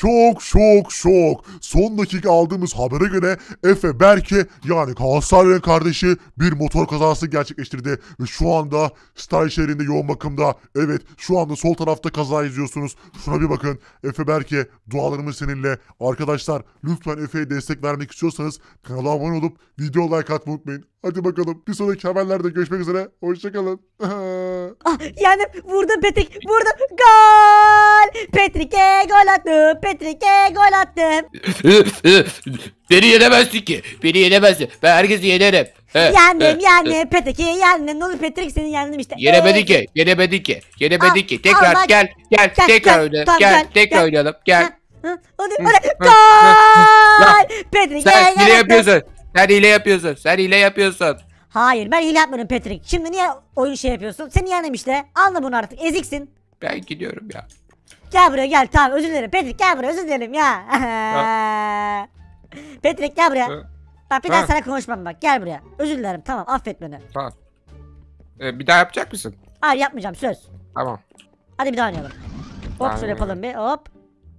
Şok şok şok. Son dakika aldığımız habere göre Efe Berke yani Galatasaray'ın kardeşi bir motor kazası gerçekleştirdi. Ve şu anda Star şehrinde yoğun bakımda. Evet şu anda sol tarafta kaza izliyorsunuz. Şuna bir bakın. Efe Berke dualarımız seninle. Arkadaşlar lütfen Efe'ye destek vermek istiyorsanız kanala abone olup video like atmayı unutmayın. Hadi bakalım bir sonraki haberlerde görüşmek üzere. Hoşçakalın. Ah yani vurdum Patrick. Vurdum. Gol. Patrick'e gol attım. Patrick'e gol attım. Beni yenemezsin ki. Beni yenemezsin. Ben herkesi yenerim. He, yendim he, yendim. Patrick'i yendim. Ne olur Patrick seni yendim işte. Yenemedi ki. Yenemedi ki. Yenemedi ah, ki. Tekrar gel. Gel. Gel, Tekrar gel, oynayalım. tamam, gel, Gel. Tekrar gel. oynayalım. Gel. Hı, Hadi Gol. Patrick'e Sen gol hile yapıyorsun. Sen hile yapıyorsun. Sen hile yapıyorsun. Hayır ben hile yapmadım Patrick. Şimdi niye oyun şey yapıyorsun? Seni yenem işte. Anla bunu artık eziksin. Ben gidiyorum ya. Gel buraya gel tamam özür dilerim. Patrick gel buraya özür dilerim ya. Patrick gel buraya. Ha. Bak bir daha sana konuşmam bak gel buraya. Özür dilerim tamam affet beni. Tamam. Ee, bir daha yapacak mısın? Hayır yapmayacağım söz. Tamam. Hadi bir daha oynayalım. Hop şöyle yapalım bir hop.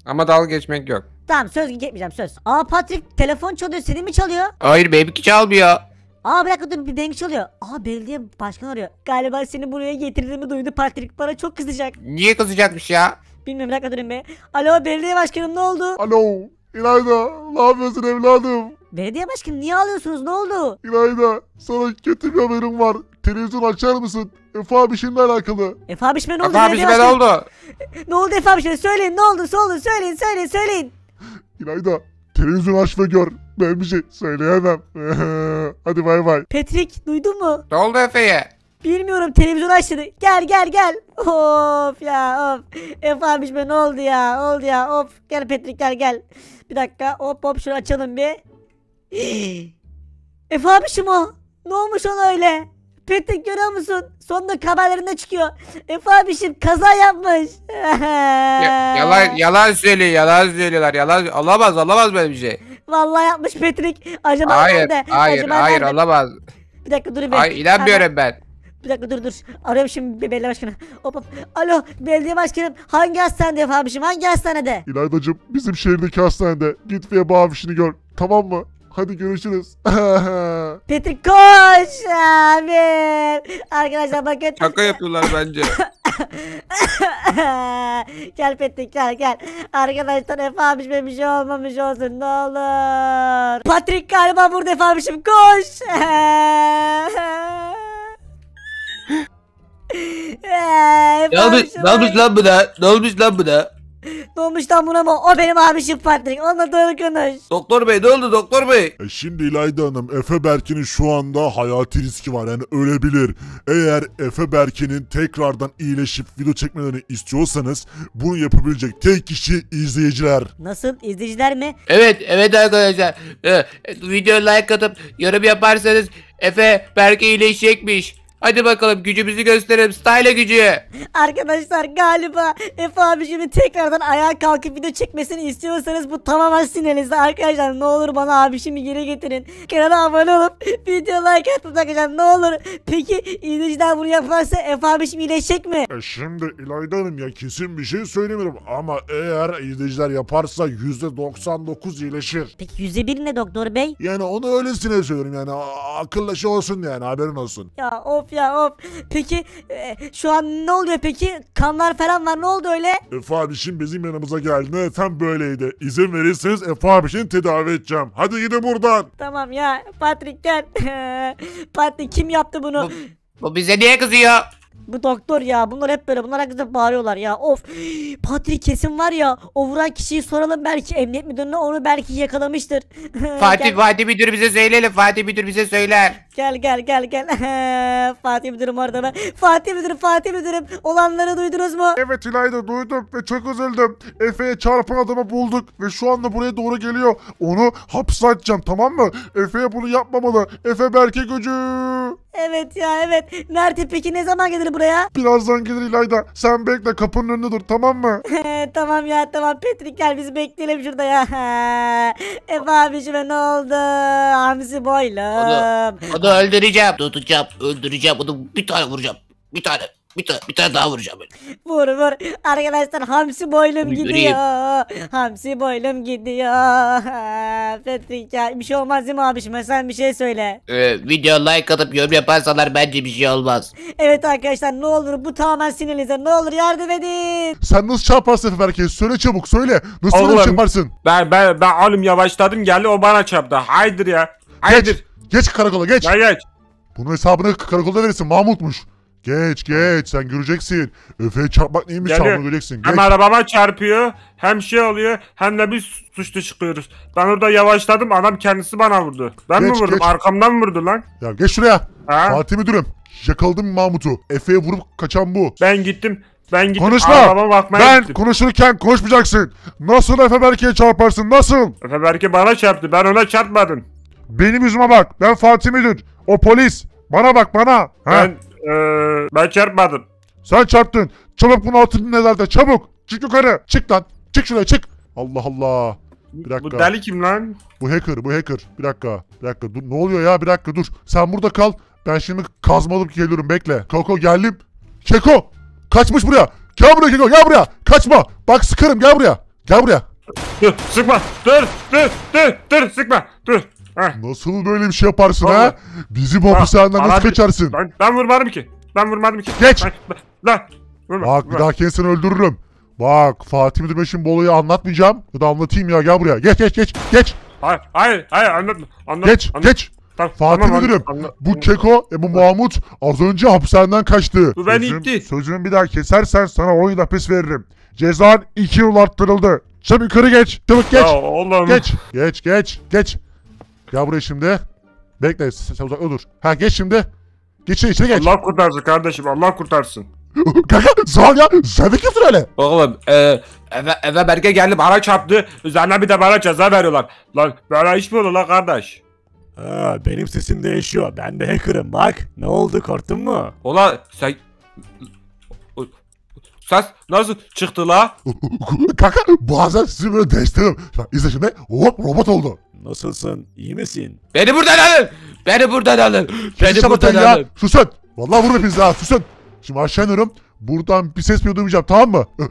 Ama dalga geçmek yok. Tamam söz gitmeyeceğim söz. Aa Patrick telefon çalıyor senin mi çalıyor? Hayır benimki çalmıyor. Aa bir dakika dur bir bank çalıyor. Aa belediye başkan arıyor. Galiba seni buraya getirdiğimi duydu Patrick. Bana çok kızacak. Niye kızacakmış ya? Bilmiyorum bir dakika be. Alo belediye başkanım ne oldu? Alo İlayda ne yapıyorsun evladım? Belediye başkanım niye alıyorsunuz? ne oldu? İlayda sana kötü bir haberim var. Televizyon açar mısın? Efe abişinle alakalı. Efe abişme ne oldu? Efe abişme ne oldu? ne oldu Efe abişme söyleyin ne oldu? Soldu söyleyin söyleyin söyleyin. İlayda Televizyon aç ve gör. Ben bir şey söyleyemem. Hadi bay bay. Patrick duydun mu? Ne oldu Efe'ye? Bilmiyorum televizyon açtı. Gel gel gel. Of ya of. Efe abiş ne oldu ya? Oldu ya of. Gel Patrick gel gel. Bir dakika hop hop şunu açalım bir. Efe abişim o. Ne olmuş ona öyle? Patrick görüyor musun? Sonunda haberlerinde çıkıyor. Efe abişim kaza yapmış. ya, yalan yalan söylüyor yalan söylüyorlar yalan alamaz alamaz böyle bir şey. Vallahi yapmış Petrik Acaba hayır, nerede? Hayır Acaba hayır nerede? alamaz. Bir dakika dur bir. Hayır inanmıyorum ben. Bir dakika dur dur. Arıyorum şimdi belediye başkanı. Hop hop. Alo belediye başkanım hangi hastanede Efe abişim hangi hastanede? İlaydacığım bizim şehirdeki hastanede git ve bu abişini gör tamam mı? Hadi görüşürüz. Petri koş abi. Arkadaşlar bakın. Şaka yapıyorlar bence. gel Petrik gel gel. Arkadaşlar Efe abişime bir şey olmamış olsun ne olur. Patrick galiba burada Efe abişim koş. ne olmuş, ne olmuş lan buna? Ne olmuş lan buna? Doğmuş tam lan buna mı? O benim abişim Patrick. Onunla doğru konuş. Doktor bey ne oldu doktor bey? E şimdi İlayda Hanım Efe Berkin'in şu anda hayati riski var yani ölebilir. Eğer Efe Berkin'in tekrardan iyileşip video çekmelerini istiyorsanız bunu yapabilecek tek kişi izleyiciler. Nasıl? İzleyiciler mi? Evet evet arkadaşlar. Ee, video like atıp yorum yaparsanız Efe Berke iyileşecekmiş. Hadi bakalım gücümüzü gösterelim. Style gücü. Arkadaşlar galiba Efe abi tekrardan ayağa kalkıp video çekmesini istiyorsanız bu tamamen sinirinizi arkadaşlar. Ne olur bana abi geri getirin. Kanala abone olup video like atın arkadaşlar ne olur. Peki izleyiciler bunu yaparsa Efe abi iyileşecek mi? E şimdi İlayda Hanım ya kesin bir şey söylemiyorum ama eğer izleyiciler yaparsa %99 iyileşir. Peki %1 ne doktor bey? Yani onu öylesine söylüyorum yani akıllaşı şey olsun yani haberin olsun. Ya of ya of. Peki e, şu an ne oluyor peki? Kanlar falan var ne oldu öyle? Efe abişin bizim yanımıza geldiğinde efendim böyleydi. İzin verirseniz Efe abişini tedavi edeceğim. Hadi gidin buradan. Tamam ya Patrick gel. Patrick kim yaptı bunu? Bu, bu bize niye kızıyor? Bu doktor ya bunlar hep böyle bunlar herkese bağırıyorlar ya of Patrick kesin var ya o vuran kişiyi soralım belki emniyet müdürüne onu belki yakalamıştır Fatih Fatih müdür bize söyleyelim Fatih müdür bize söyler Gel gel gel gel. Fatih Müdürüm orada mı? Fatih Müdürüm Fatih Müdürüm. Olanları duydunuz mu? Evet İlayda duydum ve çok üzüldüm. Efe'ye çarpan adamı bulduk ve şu anda buraya doğru geliyor. Onu hapse atacağım tamam mı? Efe'ye bunu yapmamalı. Efe Berke Göcü. Evet ya evet. Nerede peki ne zaman gelir buraya? Birazdan gelir İlayda. Sen bekle kapının önünde dur tamam mı? tamam ya tamam Patrick gel biz bekleyelim şurada ya. Efe abicime ne oldu? Hamsi boylum. Adam, adam onu öldüreceğim. Tutacağım, öldüreceğim. Onu bir tane vuracağım. Bir tane. Bir tane, bir tane daha vuracağım. Vur vur. Arkadaşlar hamsi boylum Onu gidiyor. göreyim. Hamsi boylum gidiyor. Petrik bir şey olmaz değil mi abişim? Sen bir şey söyle. Ee, video like atıp yorum yaparsalar bence bir şey olmaz. Evet arkadaşlar ne olur bu tamamen sinirinize. Ne olur yardım edin. Sen nasıl çarparsın şey herkes? Söyle çabuk söyle. Nasıl Oğlum. Oğlum. Şey ben ben ben oğlum yavaşladım geldi o bana çarptı. Haydır ya. Haydır. Geç karakola geç. Gel geç. Bunun hesabını karakolda verirsin Mahmut'muş. Geç geç sen göreceksin. Öfe'ye çarpmak neymiş Geliyor. sen göreceksin. Geç. Hem arabama çarpıyor hem şey oluyor hem de biz suçlu çıkıyoruz. Ben orada yavaşladım adam kendisi bana vurdu. Ben Geç, mi vurdum geç. arkamdan mı vurdu lan? Ya geç şuraya. Ha? Fatih müdürüm yakaladım Mahmut'u. Efe'ye vurup kaçan bu. Ben gittim. Ben gittim Konuşma. arabama bakmaya Ben gittim. konuşurken konuşmayacaksın. Nasıl Efe Berke'ye çarparsın nasıl? Efe Berke bana çarptı ben ona çarpmadım. Benim yüzüme bak. Ben Fatih Müdür. O polis. Bana bak bana. Ha? Ben, ee, ben çarpmadım. Sen çarptın. Çabuk bunu atın nelerde çabuk. Çık yukarı. Çık lan. Çık şuraya çık. Allah Allah. Bir dakika. Bu deli kim lan? Bu hacker bu hacker. Bir dakika. Bir dakika dur ne oluyor ya bir dakika dur. Sen burada kal. Ben şimdi kazmalıp geliyorum bekle. Koko geldim. Keko. Kaçmış buraya. Gel buraya Keko gel buraya. Kaçma. Bak sıkarım gel buraya. Gel buraya. Dur sıkma. Dur dur dur dur sıkma. Dur. Nasıl böyle bir şey yaparsın ha? Bizim hapishaneden nasıl kaçarsın? Ben, ben vurmadım ki. Ben vurmadım ki. Geç. Ben, vurma, Bak vurma. bir dahakine seni öldürürüm. Bak Fatih Müdürme bu olayı anlatmayacağım. Ya da anlatayım ya gel buraya. Geç geç geç geç. Hayır hayır hayır anlatma. Anlat, geç anlat. geç. Tamam, Fatih tamam, Müdürüm anla, bu Keko e, bu Mahmut az önce hapishaneden kaçtı. Bu beni itti. Sözümü bir daha kesersen sana 10 yıl hapis veririm. Cezan 2 yıl arttırıldı. Çabuk yukarı geç. Çabuk geç. Ya, geç. Geç geç geç. Gel buraya şimdi. Bekle sen uzakta dur. Ha geç şimdi. Geç içine geç. Allah kurtarsın kardeşim Allah kurtarsın. Kanka sağ ya. Sen de kimsin öyle? Oğlum e, eve, eve Berke geldi bana çarptı. Üzerine bir de bana ceza veriyorlar. Lan bana iş mi olur lan kardeş? Ha, benim sesim değişiyor. Ben de hacker'ım bak. Ne oldu korktun mu? Ola sen Ses nasıl çıktı la? Kanka bazen sizi böyle değiştiririm. Bak şimdi hop robot oldu. Nasılsın? İyi misin? Beni buradan alın! Beni buradan alın! Beni buradan alın! Susun. Vallahi vurun hepinizi ha susun. Şimdi aşağı iniyorum. Buradan bir ses mi duymayacağım tamam mı?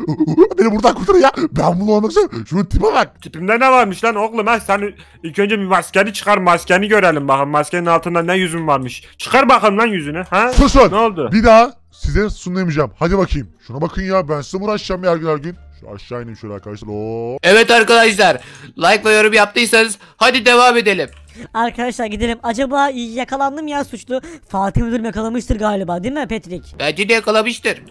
Beni buradan kurtarın ya. Ben bunu olmak istiyorum. Şunun tipe bak. Tipimde ne varmış lan oğlum ha? Sen ilk önce bir maskeni çıkar maskeni görelim bakalım. Maskenin altında ne yüzün varmış. Çıkar bakalım lan yüzünü ha? Susun. Ne oldu? Bir daha size sunamayacağım. Hadi bakayım. Şuna bakın ya ben size uğraşacağım her gün her gün. Şöyle aşağı ineyim şöyle arkadaşlar. Oo. Evet arkadaşlar. Like ve yorum yaptıysanız hadi devam edelim. Arkadaşlar gidelim. Acaba yakalandım ya suçlu. Fatih Müdürüm yakalamıştır galiba değil mi Petrik? Bence de yakalamıştır.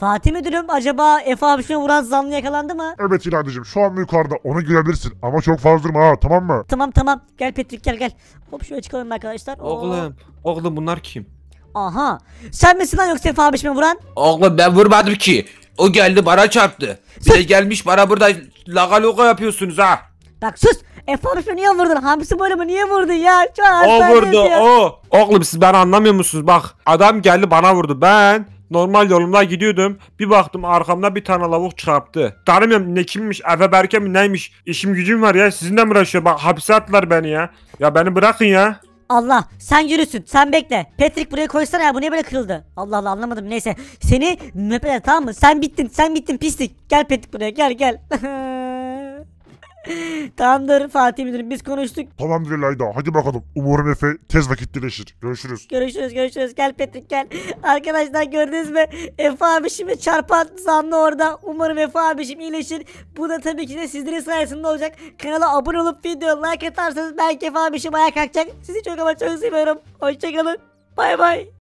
Fatih Müdürüm acaba Efe abişine vuran zanlı yakalandı mı? Evet İlaydacığım şu an yukarıda onu görebilirsin ama çok fazla durma ha tamam mı? Tamam tamam gel Petrik gel gel. Hop şöyle çıkalım arkadaşlar. Oo. Oğlum oğlum bunlar kim? Aha. Sen misin lan yoksa Efe mi vuran? Oğlum ben vurmadım ki. O geldi bana çarptı. Bir de gelmiş bana burada laga loga yapıyorsunuz ha. Bak sus. Efe abişime niye vurdun? Hamsi bölümü niye vurdun ya? Şu an O vurdu ya. o. Oğlum siz ben anlamıyor musunuz? Bak adam geldi bana vurdu. Ben normal yolumda gidiyordum. Bir baktım arkamda bir tane lavuk çarptı. Tanımıyorum ne kimmiş Efe Berke mi neymiş. İşim gücüm var ya sizinle mi uğraşıyor? Bak hapse attılar beni ya. Ya beni bırakın ya. Allah sen yürüsün sen bekle. Patrick buraya koysana ya bu niye böyle kırıldı? Allah Allah anlamadım neyse. Seni mepeder tamam mı? Sen bittin sen bittin pislik. Gel Patrick buraya gel gel. Tamamdır Fatih Müdürüm biz konuştuk. Tamamdır Layda hadi bakalım. Umarım Efe tez vakit dileşir. Görüşürüz. Görüşürüz görüşürüz gel Petrik gel. Arkadaşlar gördünüz mü Efe abişimi çarpan zanlı orada. Umarım Efe abişim iyileşir. Bu da tabii ki de sizlerin sayesinde olacak. Kanala abone olup video like atarsanız belki Efe abişim ayağa kalkacak. Sizi çok ama çok seviyorum. Hoşçakalın. Bay bay.